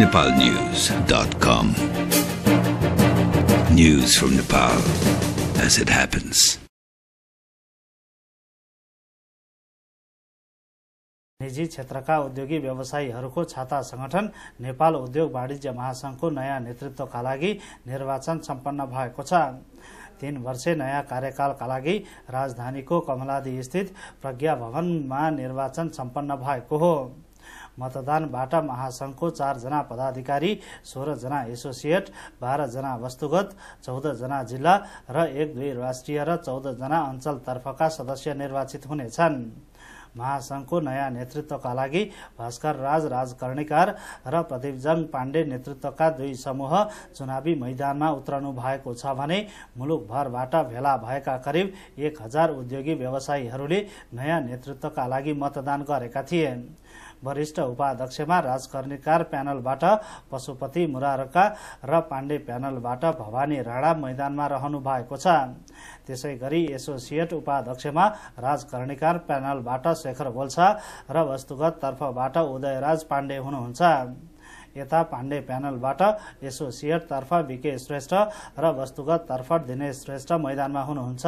nepalnews.com. News from Nepal as it happens. निजी क्षेत्रका उद्योगी व्यवसायीहरूको छाता संगठन नेपाल उद्योग वाणिज्य महासंघको नयाँ नेतृत्वका लागि निर्वाचन सम्पन्न भएको छ तीन वर्षे नयाँ कार्यकालका लागि राजधानीको कमलादी स्थित प्रज्ञा भवनमा निर्वाचन सम्पन्न भएको हो मतदानबाट महासङ्घको चारजना पदाधिकारी सोह्रजना एसोसिएट बाह्रजना वस्तुगत चौधजना जिल्ला र एक दुई राष्ट्रिय र चौधजना अञ्चलतर्फका सदस्य निर्वाचित हुनेछन् महासङ्घको नयाँ नेतृत्वका लागि भास्कर राज राजकर्णिकार र प्रदीपजङ पाण्डे नेतृत्वका दुई समूह चुनावी मैदानमा उत्रनु भएको छ भने मुलुकभरबाट भेला भएका करिब एक हजार उद्योगी व्यवसायीहरूले नयाँ नेतृत्वका लागि मतदान गरेका थिए वरिष्ठ उपाध्यक्षमा राजकर्णीकार प्यानलबाट पशुपति मुरारका र पाण्डे प्यानलबाट भवानी राणा मैदानमा रहनु भएको छ त्यसै गरी एसोसिएट उपाध्यक्षमा राजकर्णीकार प्यानलबाट शेखर बोल्छा र वस्तुगत तर्फबाट उदयराज पाण्डे हुनुहुन्छ यता पाण्डे प्यानलबाट एसोसिएट तर्फ विके श्रेष्ठ र वस्तुगत तर्फ दिनेश श्रेष्ठ मैदानमा हुनुहुन्छ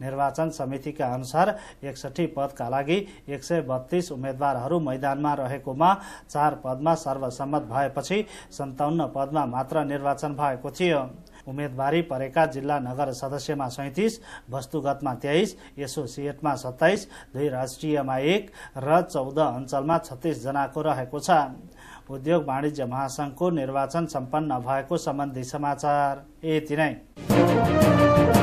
निर्वाचन समितिका अनुसार एकसठी पदका लागि एक सय बत्तीस उम्मेद्वारहरू मैदानमा रहेकोमा चार पदमा सर्वसम्मत भएपछि सन्ताउन्न पदमा मात्र निर्वाचन भएको थियो उम्मेदवारी परेका जिल्ला नगर सदस्यमा सैतिस वस्तुगतमा तेइस एसोसिएटमा सत्ताइस दुई राष्ट्रियमा एक र चौध अञ्चलमा जनाको रहेको छ उद्योग वाणिज्य महासंघको निर्वाचन सम्पन्न भएको सम्बन्धी समाचार यति नै